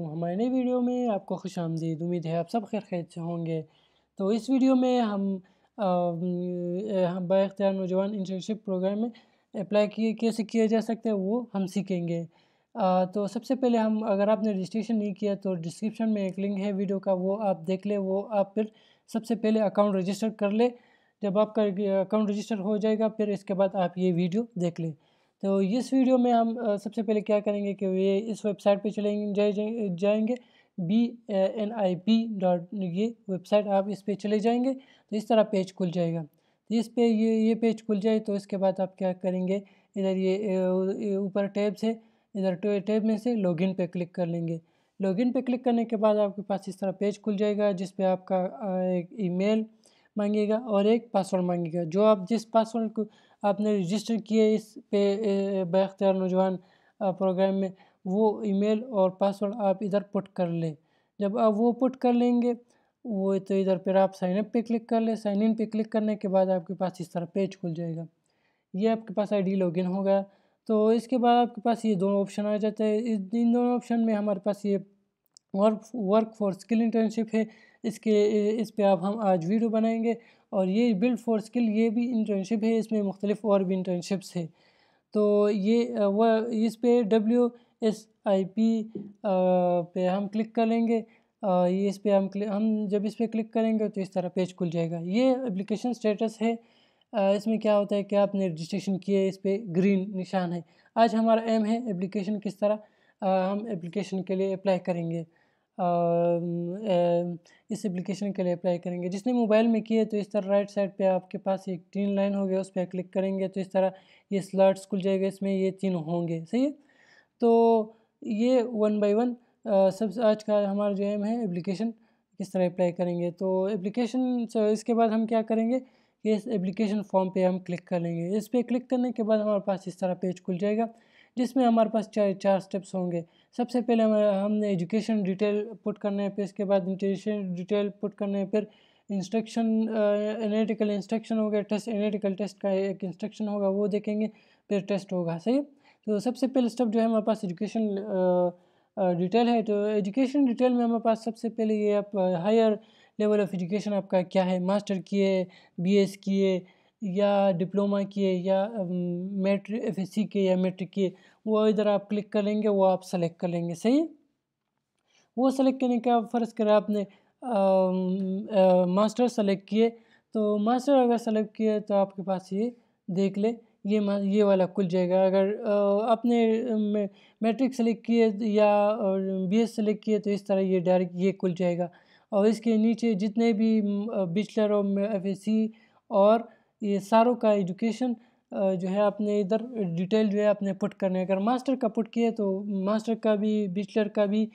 हमारे नए वीडियो में आपको खुश आमदीद उम्मीद है आप सब खैर खैर से होंगे तो इस वीडियो में हम, हम बाख्तियार नौजवान इंटर्नशिप प्रोग्राम में अप्लाई किए कैसे किया जा सकता है वो हम सीखेंगे आ, तो सबसे पहले हम अगर आपने रजिस्ट्रेशन नहीं किया तो डिस्क्रिप्शन में एक लिंक है वीडियो का वो आप देख ले वो आप फिर सबसे पहले अकाउंट रजिस्टर कर ले जब आपका अकाउंट रजिस्टर हो जाएगा फिर इसके बाद आप ये वीडियो देख लें तो इस वीडियो में हम सबसे पहले क्या करेंगे कि ये इस वेबसाइट पे चलेंगे जाएंगे जाएंगे B N I P dot ये वेबसाइट आप इस पर चले जाएंगे तो इस तरह पेज खुल जाएगा तो इस पे ये ये पेज खुल जाए तो इसके बाद आप क्या करेंगे इधर ये ऊपर टैब से इधर टैब में से लॉगिन पे क्लिक कर लेंगे लॉगिन पे क्लिक करने के बाद आपके पास इस तरह पेज खुल जाएगा जिस पे आपका एक ईमेल मांगेगा और एक पासवर्ड मांगेगा जो आप जिस पासवर्ड को आपने रजिस्टर किए इस पे बख्तियार नौजवान प्रोग्राम में वो ईमेल और पासवर्ड आप इधर पुट कर लें जब आप वो पुट कर लेंगे वो तो इधर पर आप साइनअप पे क्लिक कर लें साइन इन पे क्लिक करने के बाद आपके पास इस तरह पेज खुल जाएगा ये आपके पास आईडी लॉगिन हो गया तो इसके बाद आपके पास ये दोनों ऑप्शन आ जाते हैं इन दोनों ऑप्शन में हमारे पास ये work work for skill internship है इसके इस पर आप हम आज वीडियो बनाएंगे और ये बिल्ड फॉर स्किल ये भी इंटर्नशिप है इसमें मुख्तलिफ और भी इंटर्नशिप्स है तो ये वह इस पर डब्ल्यू एस आई पी पे हम क्लिक कर लेंगे ये इस पर हम हम जब इस पर क्लिक करेंगे तो इस तरह पेज खुल जाएगा ये एप्लीकेशन स्टेटस है इसमें क्या होता है कि आपने रजिस्ट्रेशन किया है इस पर ग्रीन निशान है आज हमारा एम है एप्लीकेशन किस तरह हम एप्लीकेशन के लिए अप्लाई करेंगे इस एप्लीकेशन के लिए अप्लाई करेंगे जिसने मोबाइल में किया तो इस तरह राइट साइड पे आपके पास एक तीन लाइन हो गया उस पर क्लिक करेंगे तो इस तरह ये स्लॉट्स खुल जाएगा इसमें ये तीन होंगे सही है तो ये वन बाई वन सब आज का हमारा जो एम है एप्लीकेशन किस तरह अप्लाई करेंगे तो एप्लीकेशन इसके बाद हम क्या करेंगे कि इस एप्लीकेशन फॉर्म पर हम क्लिक कर लेंगे इस पर क्लिक करने के बाद हमारे पास इस तरह पेज खुल जाएगा जिसमें हमारे पास चार चार स्टेप्स होंगे सबसे पहले हमने एजुकेशन डिटेल पुट करने है फिर इसके बाद इंटेशन डिटेल पुट करने है फिर इंस्ट्रक्शन एनालिटिकल इंस्ट्रक्शन हो गया टेस्ट एनालिटिकल टेस्ट का एक इंस्ट्रक्शन होगा वो देखेंगे फिर टेस्ट होगा सही तो सबसे पहले स्टेप जो है हमारे पास एजुकेशन डिटेल है तो एजुकेशन डिटेल में हमारे पास सबसे पहले ये आप हायर लेवल ऑफ एजुकेशन आपका क्या है मास्टर किए बी एस किए या डिप्लोमा किए या मेट्रिक एफ के या मेट्रिक किए वो इधर आप क्लिक कर लेंगे वो आप सेलेक्ट कर लेंगे सही वो सेलेक्ट करने का फ़र्ज़ करें आपने मास्टर सेलेक्ट किए तो मास्टर अगर सेलेक्ट किए तो आपके पास ये देख ले ये ये वाला खुल जाएगा अगर आपने मैट्रिक सेलेक्ट किए या बी एस सेलेक्ट किए तो इस तरह ये डायरेक्ट ये खुल जाएगा और इसके नीचे जितने भी बिचलर और एफ और ये सारों का एजुकेशन जो है आपने इधर डिटेल जो है आपने पुट करने अगर मास्टर का पुट किए तो मास्टर का भी बिचलर का भी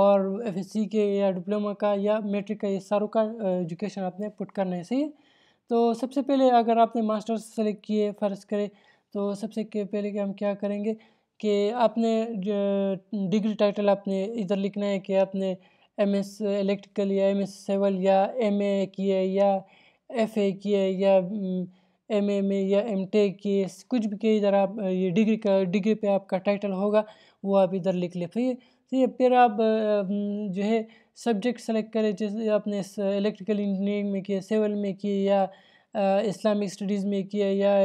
और एफ के या डिप्लोमा का या मेट्रिक का ये सारों का एजुकेशन आपने पुट करना है सही तो सबसे पहले अगर आपने मास्टर्स सेलेक्ट किए फ़र्ज़ करें तो सबसे पहले कि हम क्या करेंगे कि आपने डिग्री टाइटल आपने इधर लिखना है कि आपने एम एस इलेक्ट्रिकल या एम एस सिविल या एम ए किए या एफ ए mm, की है या एम एम ए या एम टेक की कुछ भी की इधर आप ये डिग्री का डिग्री पे आपका टाइटल होगा वो आप इधर लिख ले फिर फिर फिर आप जो है सब्जेक्ट सेलेक्ट करें जैसे आपने इलेक्ट्रिकल इंजीनियरिंग में किया सिविल में किए या इस्लामिक स्टडीज़ में किया या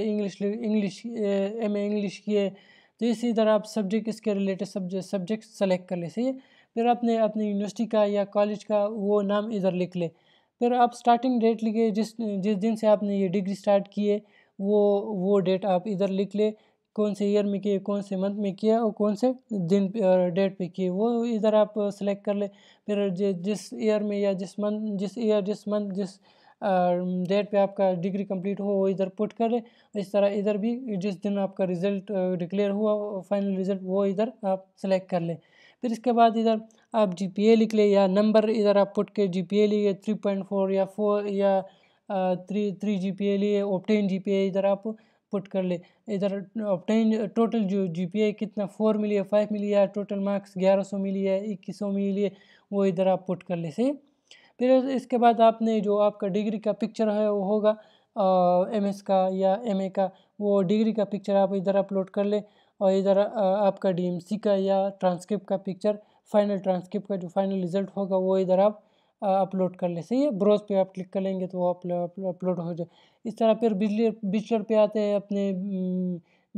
English English M A English किए तो इसी तरह आप सब्जेक्ट इसके रिलेटेड सब्जेक्ट सब्जेक्ट सेलेक्ट कर ले सही फिर आपने अपनी यूनिवर्सिटी का या कॉलेज का वो नाम इधर लिख ले फिर आप स्टार्टिंग डेट लिखिए जिस जिस दिन से आपने ये डिग्री स्टार्ट किए वो वो डेट आप इधर लिख ले कौन से ईयर में किए कौन से मंथ में किया और कौन से दिन डेट पे किए वो इधर आप सेलेक्ट कर ले फिर जिस ईयर में या जिस मंथ जिस ईयर जिस मंथ जिस डेट पे आपका डिग्री कंप्लीट हो वो इधर पुट कर ले इस तरह इधर भी जिस दिन आपका रिज़ल्ट डिक्लेयर हुआ फाइनल रिज़ल्ट वो इधर आप सेलेक्ट कर ले फिर इसके बाद इधर आप जी पी ए लिख ले या नंबर इधर आप पुट के जी पी ए लिए थ्री पॉइंट फोर या फोर या three three G P A लिए ऑप्टेन जी पी इधर आप पुट कर ले इधर ऑप्टेन टोटल जो जी पी ए कितना फोर मिली है फाइव मिली है टोटल मार्क्स ग्यारह सौ मिली है इक्कीस सौ मिली है वो इधर आप पुट कर ले सही फिर इसके बाद आपने जो आपका डिग्री का पिक्चर है वो होगा एम एस का या एम ए का वो डिग्री का पिक्चर आप इधर अपलोड कर ले और इधर आपका डी एम सी का या ट्रांसक्रिप्ट का पिक्चर फाइनल ट्रांसक्रिप्ट का जो फाइनल रिजल्ट होगा वो इधर आप अपलोड कर ले सही है ब्रोज पे आप क्लिक करेंगे तो वो अपलोड हो जाए इस तरह फिर बिजली बिजलर पे आते हैं अपने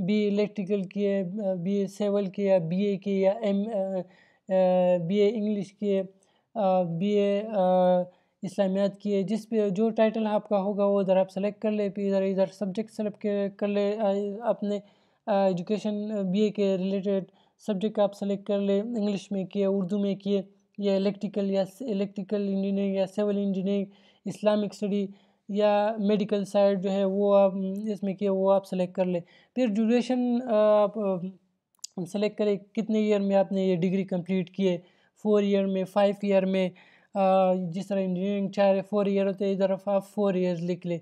बी इलेक्ट्रिकल किए बी ए सेवल के या बी ए के या एम बी ए इंग्लिश के बी ए इस्लामियात की है जिस पे जो टाइटल आपका होगा वो इधर आप सेलेक्ट कर ले इधर इधर सब्जेक्ट सेलेक्ट कर ले अपने एजुकेशन बी ए के रिलेटेड सब्जेक्ट आप सेलेक्ट कर ले इंग्लिश में किए उर्दू में किए या इलेक्ट्रिकल या इलेक्ट्रिकल इंजीनियरिंग या सिविल इंजीनियरिंग इस्लामिक स्टडी या मेडिकल साइड जो है वो आप इसमें किए वो आप सेलेक्ट कर ले फिर ड्यूरेशन आप सेलेक्ट करें कितने ईयर में आपने ये डिग्री कंप्लीट किए फोर ईयर में फाइव ईयर में जिस तरह इंजीनियरिंग रहे फोर ईयर होते हैं इधर आप फोर ईयर्स लिख लें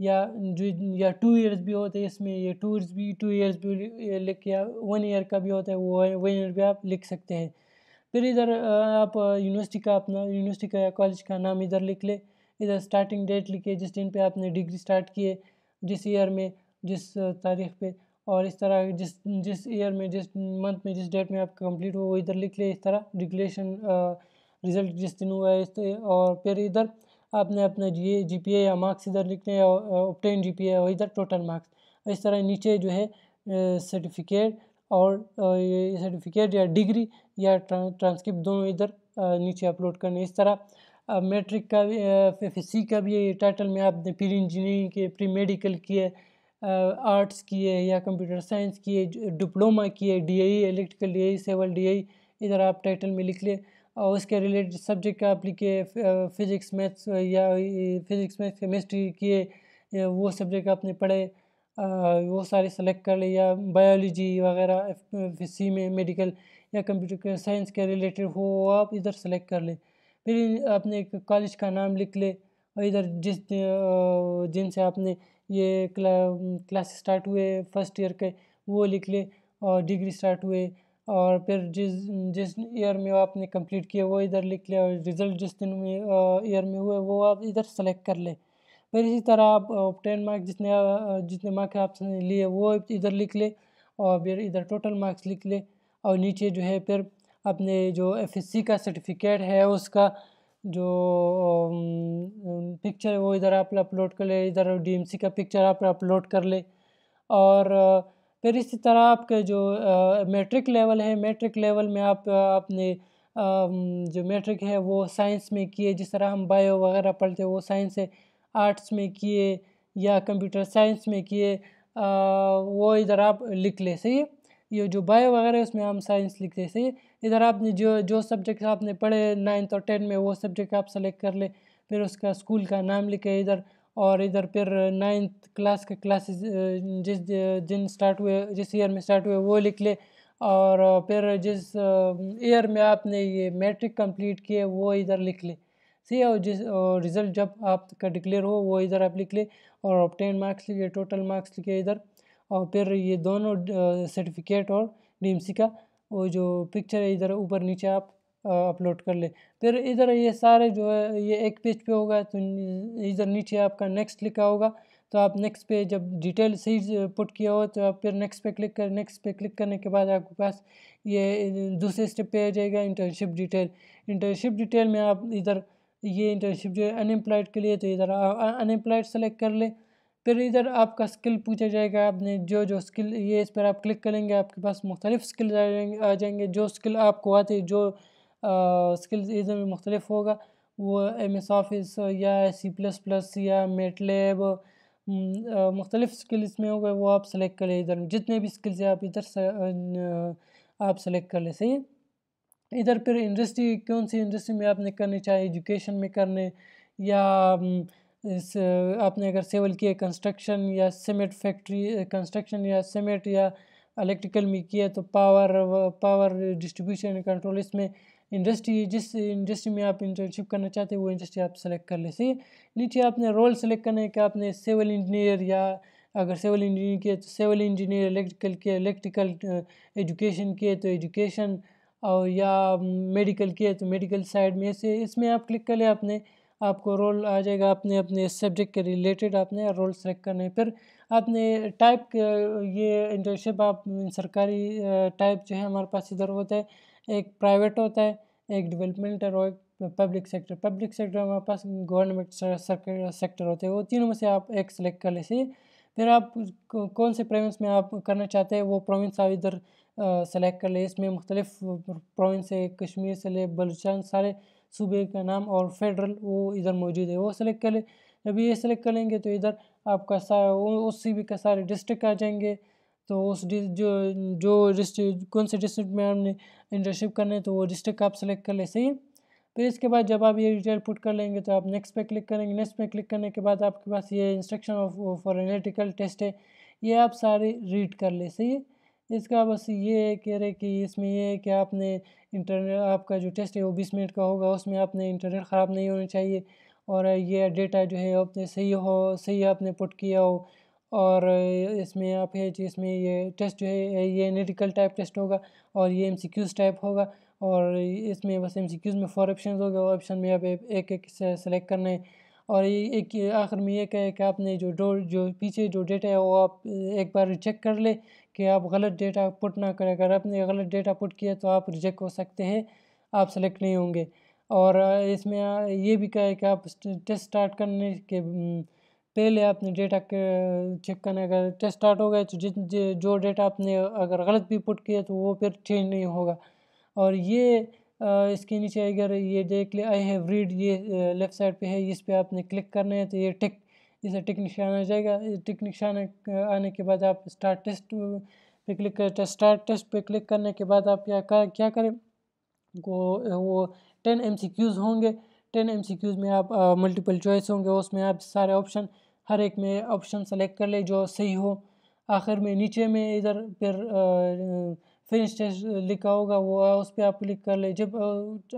या जो या टू ईयर्स भी होते हैं इसमें ये इयर्स भी टू ईयर्स भी लिख या वन ईयर का भी होता है वो वन ईयर भी आप लिख सकते हैं फिर इधर आप यूनिवर्सिटी का अपना यूनिवर्सिटी का या कॉलेज का नाम इधर लिख ले इधर स्टार्टिंग डेट लिखे जिस दिन पे आपने डिग्री स्टार्ट किए जिस ईयर में जिस तारीख पे और इस तरह जिस जिस ईयर में जिस मंथ में जिस डेट में आपका कंप्लीट हो वो इधर लिख ले इस तरह डिग्रेशन रिज़ल्ट जिस दिन हुआ है इस और फिर इधर आपने अपना जी जी पी ए या मार्क्स इधर लिखने हैं ऑप्टेन जी पी ए और इधर टोटल मार्क्स इस तरह नीचे जो है सर्टिफिकेट और ये सर्टिफिकेट या डिग्री या ट्रांसक्रिप्ट दोनों इधर नीचे अपलोड करने इस तरह मैट्रिक का भी एफ सी का भी ये टाइटल में आपने प्री इंजीनियरिंग के प्री मेडिकल किए आर्ट्स किए या कंप्यूटर साइंस किए डिप्लोमा किए D I electrical D I civil D I इधर आप टाइटल में लिख लें और उसके रिलेटेड सब्जेक्ट का अप्लीके फिजिक्स मैथ्स या फिजिक्स मैथ केमिस्ट्री किए वो सब्जेक्ट आपने पढ़े वो सारे सेलेक्ट कर लिए या बायोलॉजी वगैरह सी में मेडिकल या कंप्यूटर साइंस के रिलेटेड हो वो आप इधर सेलेक्ट कर लें फिर आपने कॉलेज का नाम लिख ले और इधर जिस जिनसे आपने ये क्ला, क्लास स्टार्ट हुए फर्स्ट ईयर के वो लिख ले और डिग्री स्टार्ट हुए और फिर जिस जिस ईयर में आपने कंप्लीट किया वो इधर लिख लें और रिज़ल्ट जिस दिन में ईयर में हुए वो आप इधर सेलेक्ट कर लें फिर इसी तरह आप टेन मार्क्स जितने जितने मार्क्स आपने लिए वो इधर लिख ले और फिर इधर टोटल मार्क्स लिख ले और नीचे जो है फिर अपने जो सी का सर्टिफिकेट है उसका जो पिक्चर है वो इधर आप अपलोड कर ले इधर सी का पिक्चर आप अपलोड कर ले और फिर इसी तरह आपके जो मैट्रिक लेवल है मैट्रिक लेवल में आप अपने जो मैट्रिक है वो साइंस में किए जिस तरह हम बायो वगैरह पढ़ते वो साइंस है आर्ट्स में किए या कंप्यूटर साइंस में किए वो इधर आप लिख ले सही ये जो बायो वगैरह है उसमें हम साइंस लिखते हैं सही इधर आपने जो जो सब्जेक्ट आपने पढ़े नाइन्थ और टेंथ में वो सब्जेक्ट आप सेलेक्ट कर ले फिर उसका स्कूल का नाम लिखे इधर और इधर फिर नाइन्थ क्लास के क्लासेस जिस जिन स्टार्ट हुए जिस ईयर में स्टार्ट हुए वो लिख ले और फिर जिस ईयर में आपने ये मैट्रिक कंप्लीट किए वो इधर लिख ले सी है और जिस और रिज़ल्ट जब आपका डिक्लेयर हो वो इधर आप लिख ले और ऑप्टेन मार्क्स लिखे टोटल मार्क्स लिखे इधर और फिर ये दोनों सर्टिफिकेट और डी का वो जो पिक्चर है इधर ऊपर नीचे आप अपलोड कर ले फिर इधर ये सारे जो है ये एक पेज पे होगा तो इधर नीचे आपका नेक्स्ट लिखा होगा तो आप नेक्स्ट पे जब डिटेल सही पुट किया हो तो आप फिर नेक्स्ट पे क्लिक कर नेक्स्ट पे क्लिक करने के बाद आपके पास ये दूसरे स्टेप पे आ जाएगा इंटर्नशिप डिटेल इंटर्नशिप डिटेल में आप इधर ये इंटर्नशिप जो है अनएम्प्लॉयड के लिए तो इधर अनएम्प्लॉयड सेलेक्ट कर ले फिर इधर आपका स्किल पूछा जाएगा आपने जो जो स्किल ये इस पर आप क्लिक करेंगे आपके पास मुख्तलिफ स्किल आ जाएंगे जो स्किल आपको आते जो स्किल्स इज़ में मुख्तलिफ होगा वो एम एस ऑफिस या सी प्लस प्लस या मेटलेब मुख्तलिफ स्किल इसमें होगा वो आप सेलेक्ट कर इधर जितने भी स्किल्स हैं आप इधर से आप सेलेक्ट कर लें सही है इधर फिर इंडस्ट्री कौन सी इंडस्ट्री में आपने करनी चाहे एजुकेशन में करने या इस आपने अगर सेवल किए कंस्ट्रक्शन या सीमेंट फैक्ट्री कंस्ट्रक्शन या सीमेंट या इलेक्ट्रिकल में किया तो पावर पावर डिस्ट्रीब्यूशन कंट्रोल इसमें इंडस्ट्री जिस इंडस्ट्री में आप इंटर्नशिप करना चाहते हैं वो इंडस्ट्री आप सेलेक्ट कर ले सही नीचे आपने रोल सेलेक्ट करना है कि आपने सिविल इंजीनियर या अगर सिविल इंजीनियर किया तो सिविल इंजीनियर इलेक्ट्रिकल किया इलेक्ट्रिकल एजुकेशन किए तो एजुकेशन और या मेडिकल um, किया तो मेडिकल साइड में ऐसे इसमें आप क्लिक कर लिया आपने आपको रोल आ जाएगा अपने अपने सब्जेक्ट के रिलेटेड आपने रोल सेलेक्ट करने फिर आपने टाइप ये इंटर्नशिप आप सरकारी टाइप जो है हमारे पास इधर होता है एक प्राइवेट होता है एक डेवलपमेंट और एक पब्लिक सेक्टर पब्लिक सेक्टर हमारे पास गवर्नमेंट सेक्टर होते हैं वो तीनों में से आप एक सेलेक्ट कर सी फिर आप कौन से प्रोविंस में आप करना चाहते हैं वो प्रोविंस आप इधर सेलेक्ट कर ले इसमें मुख्तलिफ प्रोविंस है कश्मीर से ले बलूचान सारे सूबे का नाम और फेडरल वो इधर मौजूद है वो सेलेक्ट कर ले जब ये सेलेक्ट कर लेंगे तो इधर आपका सा उस सूबे का सारे डिस्ट्रिक्ट आ जाएंगे तो उस जो जो डिस्ट्रिक्ट कौन से डिस्ट्रिक्ट में आपने इंटर्नशिप करना है तो वो डिस्ट्रिक्ट आप सेलेक्ट कर ले सही फिर इसके बाद जब आप ये डिटेल पुट कर लेंगे तो आप नेक्स्ट पे क्लिक करेंगे नेक्स्ट पे क्लिक करने के बाद आपके पास ये instruction of for analytical test है ये आप सारे रीड कर ले सही है इसका बस ये है कह रहे कि इसमें ये है कि आपने इंटरनेट आपका जो टेस्ट है वो बीस मिनट का होगा उसमें आपने इंटरनेट ख़राब नहीं होना चाहिए और ये डेटा जो है आपने सही हो सही आपने पुट किया हो और इसमें आप है इसमें ये टेस्ट जो है ये नेटिकल टाइप टेस्ट होगा और ये एम टाइप होगा और इसमें बस एम में फोर ऑप्शन होगा ऑप्शन में आप एक एक सेलेक्ट करना है और ये एक आखिर में ये कहे कि आपने जो डो जो पीछे जो डेटा है वो आप एक बार चेक कर ले कि आप गलत डेटा पुट ना करें अगर आपने गलत डेटा पुट किया तो आप रिजेक्ट हो सकते हैं आप सेलेक्ट नहीं होंगे और इसमें ये भी कहे कि आप टेस्ट स्टार्ट करने के पहले आपने डेटा चेक करना अगर टेस्ट स्टार्ट हो गया तो जित जो डेटा आपने अगर गलत भी पुट किया तो वो फिर चेंज नहीं होगा और ये इसके नीचे अगर ये देख ले आई हैव रीड ये लेफ़्ट साइड पे है इस पर आपने क्लिक करना है तो ये टिक इसे टिक निशान आ जाएगा टिक निशान आने के बाद आप स्टार्ट टेस्ट पे क्लिक कर स्टार्ट तो टेस्ट पे क्लिक करने के बाद आप क्या कर, क्या करें वो वो टेन एम सी क्यूज़ होंगे टेन एम सी क्यूज़ में आप मल्टीपल चॉइस होंगे उसमें आप सारे ऑप्शन हर एक में ऑप्शन सेलेक्ट कर ले जो सही हो आखिर में नीचे में इधर फिर फिर स्टेज लिखा होगा वो उस पर आप क्लिक कर ले जब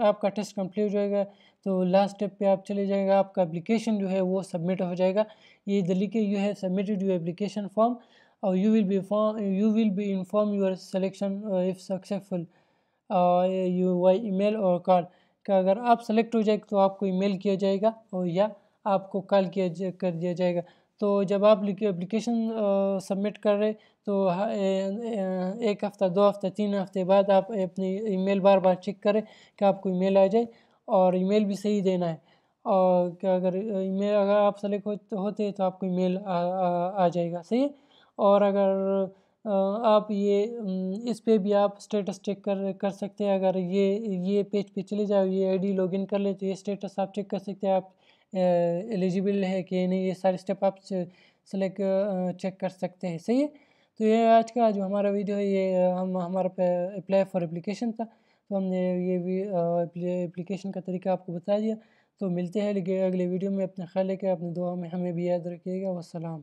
आपका टेस्ट कंप्लीट जाएगा तो लास्ट स्टेप पे आप चले जाएगा आपका एप्लीकेशन जो है वो सबमिट हो जाएगा ये दिल्ली के you have submitted you application form और you will be form you will be inform your selection if successful you by mail और कॉल का अगर आप सेलेक्ट हो जाए तो आपको ईमेल किया जाएगा और या आपको कॉल किया कर दिया जाएगा तो जब आप एप्लीकेशन सबमिट कर रहे तो एक हफ़्ता दो हफ़्ता तीन हफ़्ते बाद आप अपनी ईमेल बार बार चेक करें कि आपको ईमेल आ जाए और ईमेल भी सही देना है और क्या अगर ईमेल अगर आप सेलेक्ट हो, होते तो आपको ईमेल आ, आ, आ जाएगा सही है और अगर आप ये इस पे भी आप स्टेटस चेक कर कर सकते हैं अगर ये ये पेज पे चले जाओ ये आईडी लॉगिन कर ले तो ये स्टेटस आप चेक कर सकते हैं आप एलिजिबल है कि नहीं ये सारे स्टेप आप सेलेक्ट चेक कर सकते हैं सही है तो ये आज का जो हमारा वीडियो है ये हम हमारा अप्लाई फॉर एप्लीकेशन था तो हमने ये भी एप्लीकेशन का तरीका आपको बता दिया तो मिलते हैं अगले वीडियो में अपना ख्याल लेकर अपने दुआ में हमें भी याद रखिएगा वसलाम